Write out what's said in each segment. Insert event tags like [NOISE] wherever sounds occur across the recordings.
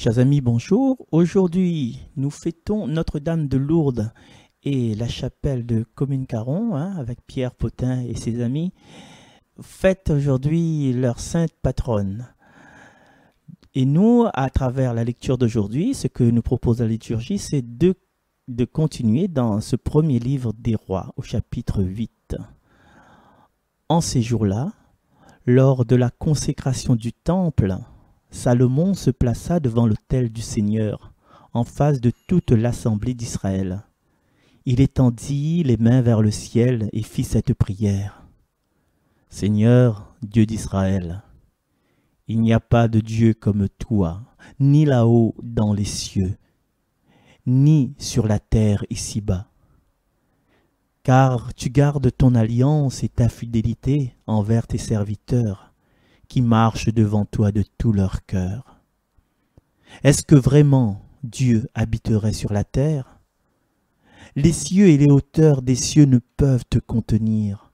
Chers amis, bonjour. Aujourd'hui, nous fêtons Notre-Dame de Lourdes et la chapelle de Commune-Caron hein, avec Pierre Potin et ses amis. Faites aujourd'hui leur sainte patronne. Et nous, à travers la lecture d'aujourd'hui, ce que nous propose la liturgie, c'est de, de continuer dans ce premier livre des rois, au chapitre 8. En ces jours-là, lors de la consécration du temple, Salomon se plaça devant l'autel du Seigneur, en face de toute l'assemblée d'Israël. Il étendit les mains vers le ciel et fit cette prière. Seigneur, Dieu d'Israël, il n'y a pas de Dieu comme toi, ni là-haut dans les cieux, ni sur la terre ici-bas. Car tu gardes ton alliance et ta fidélité envers tes serviteurs qui marchent devant toi de tout leur cœur. Est-ce que vraiment Dieu habiterait sur la terre Les cieux et les hauteurs des cieux ne peuvent te contenir,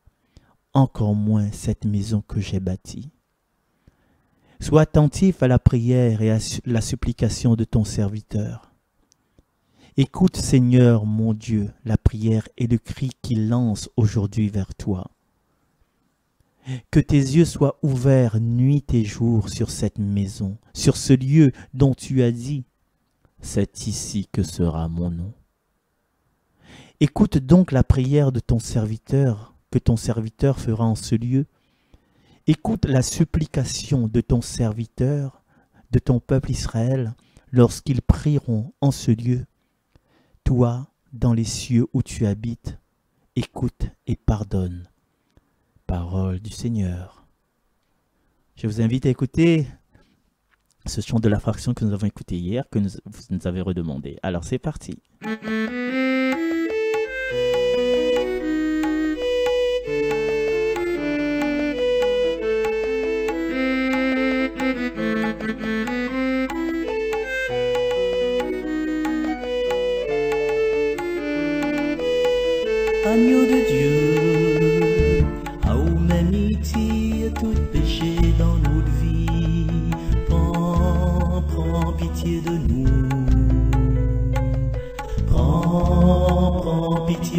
encore moins cette maison que j'ai bâtie. Sois attentif à la prière et à la supplication de ton serviteur. Écoute Seigneur mon Dieu la prière et le cri qu'il lance aujourd'hui vers toi. Que tes yeux soient ouverts nuit et jour sur cette maison, sur ce lieu dont tu as dit, c'est ici que sera mon nom. Écoute donc la prière de ton serviteur, que ton serviteur fera en ce lieu. Écoute la supplication de ton serviteur, de ton peuple Israël, lorsqu'ils prieront en ce lieu. Toi, dans les cieux où tu habites, écoute et pardonne parole du Seigneur. Je vous invite à écouter ce chant de la fraction que nous avons écouté hier, que vous nous avez redemandé. Alors c'est parti.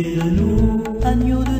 夜的路，暗牛的。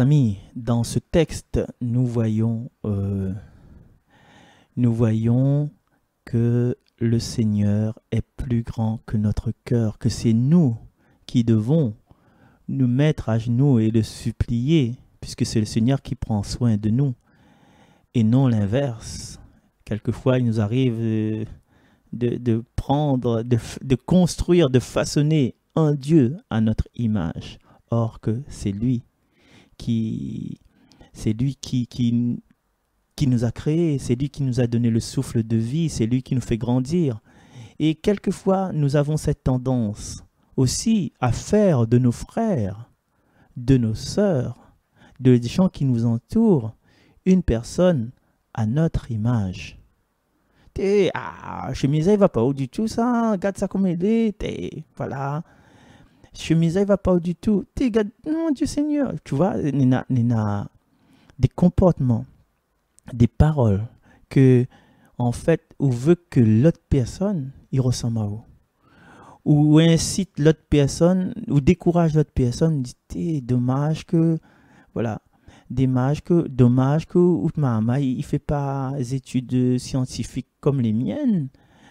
amis, dans ce texte, nous voyons, euh, nous voyons que le Seigneur est plus grand que notre cœur, que c'est nous qui devons nous mettre à genoux et le supplier, puisque c'est le Seigneur qui prend soin de nous, et non l'inverse. Quelquefois, il nous arrive euh, de, prendre, de construire, de façonner un Dieu à notre image, or que c'est lui qui, c'est lui qui, qui, qui nous a créés, c'est lui qui nous a donné le souffle de vie, c'est lui qui nous fait grandir. Et quelquefois, nous avons cette tendance aussi à faire de nos frères, de nos sœurs, de des gens qui nous entourent, une personne à notre image. T'es, ah, chemise, il va pas haut du tout, ça, regarde ça comme il est, voilà. Chemisa, il va pas du tout. T'es non, Dieu Seigneur. Tu vois, il y a des comportements, des paroles que, en fait, on veut que l'autre personne, il ressemble à vous. Ou incite l'autre personne, ou décourage l'autre personne, dit, dommage que, voilà, dommage que, dommage que il fait pas des études scientifiques comme les miennes.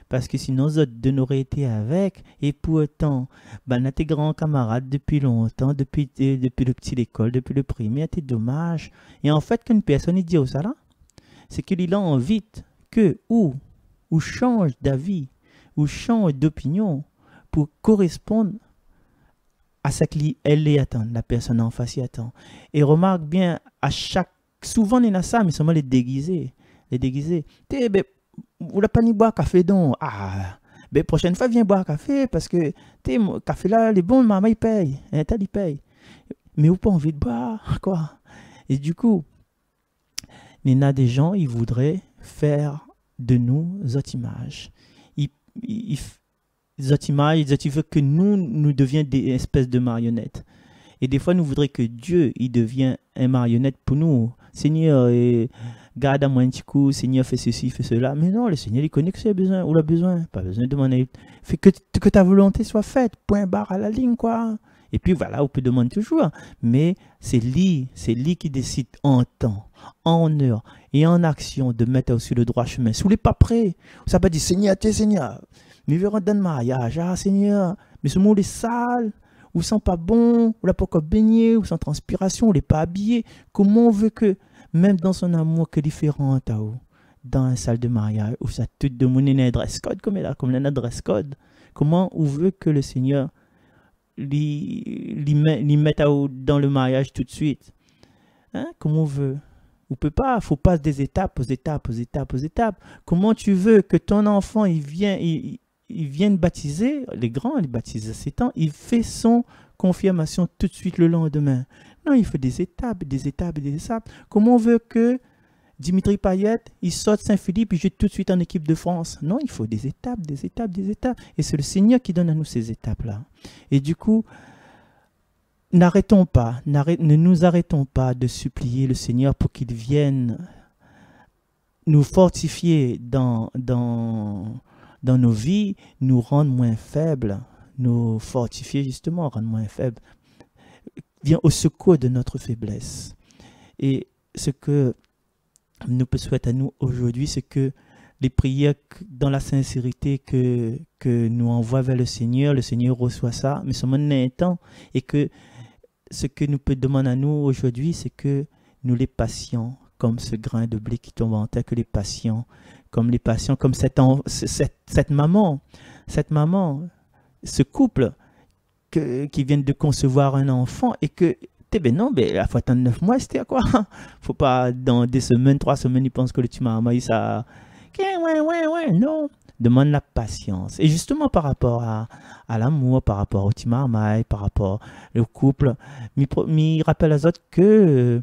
Parce que sinon, nous autres, été avec. Et pourtant, ben, on a tes grands camarades depuis longtemps, depuis, euh, depuis le petit école, depuis le premier. c'est dommage. Et en fait, qu'une personne dit au ça c'est qu'il a envie que ou, ou change d'avis, ou change d'opinion pour correspondre à ce qu'elle est attend, la personne en face y attend. Et remarque bien, à chaque, souvent il y a ça, mais seulement les déguisés. Les déguisés. T'es, ben, ou la pas ni boire café donc ah mais ben, prochaine fois viens boire café parce que t'es café là les bons maman il paye et hein, t'as paye mais ou pas envie de boire [LAUGHS] quoi et du coup il y a des gens ils voudraient faire de nous notre image ils, ils, ils veulent que nous nous devions des espèces de marionnettes et des fois nous voudrions que Dieu il devient un marionnette pour nous Seigneur et garde à moi un petit coup, Seigneur, fait ceci, fait cela. Mais non, le Seigneur, il connaît que c'est besoin, ou a besoin, pas besoin de demander. Fais que, que ta volonté soit faite, point barre à la ligne, quoi. Et puis voilà, on peut demander toujours. Mais c'est lui, c'est lui qui décide en temps, en heure et en action de mettre aussi le droit chemin. Si les pas prêt, ça pas dire Seigneur, t'es Seigneur, mais verrons dans le mariage, ah Seigneur, mais ce monde est sale, ou sent pas bon, ou pas encore baigner, ou sans transpiration, ou n'est pas habillé. Comment on veut que même dans son amour que différent à hein, dans une salle de mariage où ça tout de monde une code comme elle a comme une code comment on veut que le Seigneur l'y mette à dans le mariage tout de suite hein? comment on veut on peut pas faut passer des étapes aux étapes aux étapes aux étapes comment tu veux que ton enfant il vient il, il vienne baptiser les grands les baptisent à 7 ans il fait son confirmation tout de suite le lendemain non, il faut des étapes, des étapes, des étapes. Comment on veut que Dimitri Payet, il sorte Saint-Philippe, et jette tout de suite en équipe de France. Non, il faut des étapes, des étapes, des étapes. Et c'est le Seigneur qui donne à nous ces étapes-là. Et du coup, n'arrêtons pas, ne nous arrêtons pas de supplier le Seigneur pour qu'il vienne nous fortifier dans, dans, dans nos vies, nous rendre moins faibles, nous fortifier justement, rendre moins faibles vient au secours de notre faiblesse. Et ce que nous peut souhaiter à nous aujourd'hui, c'est que les prières dans la sincérité que, que nous envoie vers le Seigneur, le Seigneur reçoit ça, mais seulement un temps. Et que ce que nous peut demander à nous aujourd'hui, c'est que nous les passions comme ce grain de blé qui tombe en terre, que les patients, comme les patients, comme cette, cette, cette maman, cette maman, ce couple qui viennent de concevoir un enfant et que t'es ben non, ben, la fois de neuf mois, c'était quoi [LAUGHS] Faut pas, dans des semaines, trois semaines, ils pensent que le tumeur a ça. Ouais, ouais, ouais, non. Demande la patience. Et justement, par rapport à, à l'amour, par rapport au Mai, par rapport au couple, mi rappelle à zot que.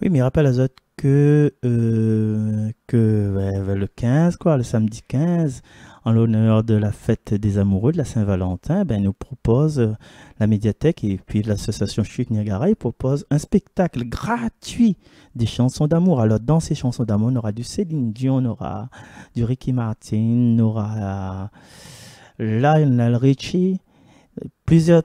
Oui, mais rappelle à autres que, euh, que le 15, quoi, le samedi 15, en l'honneur de la fête des amoureux de la Saint-Valentin, ben, nous propose euh, la médiathèque et puis l'association Chic Niagara propose un spectacle gratuit des chansons d'amour. Alors dans ces chansons d'amour, on aura du Céline Dion, on aura du Ricky Martin, on aura euh, Lionel Richie, plusieurs,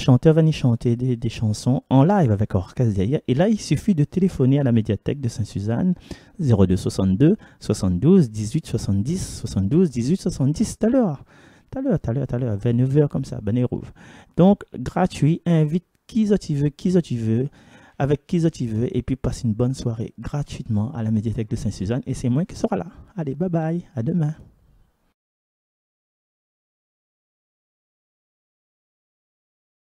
chanteurs vont y chanteurs chanter des, chansons en live avec orchestre derrière. Et là, il suffit de téléphoner à la médiathèque de Saint-Suzanne 02 62 72 18 70 72 18 70 tout à l'heure. Tout l'heure, tout à l'heure, l'heure, 29h comme ça, ben rouve. Donc, gratuit, invite qui tu veux, qui tu veux, avec qui tu veux, et puis passe une bonne soirée gratuitement à la médiathèque de Saint-Suzanne. Et c'est moi qui sera là. Allez, bye bye, à demain.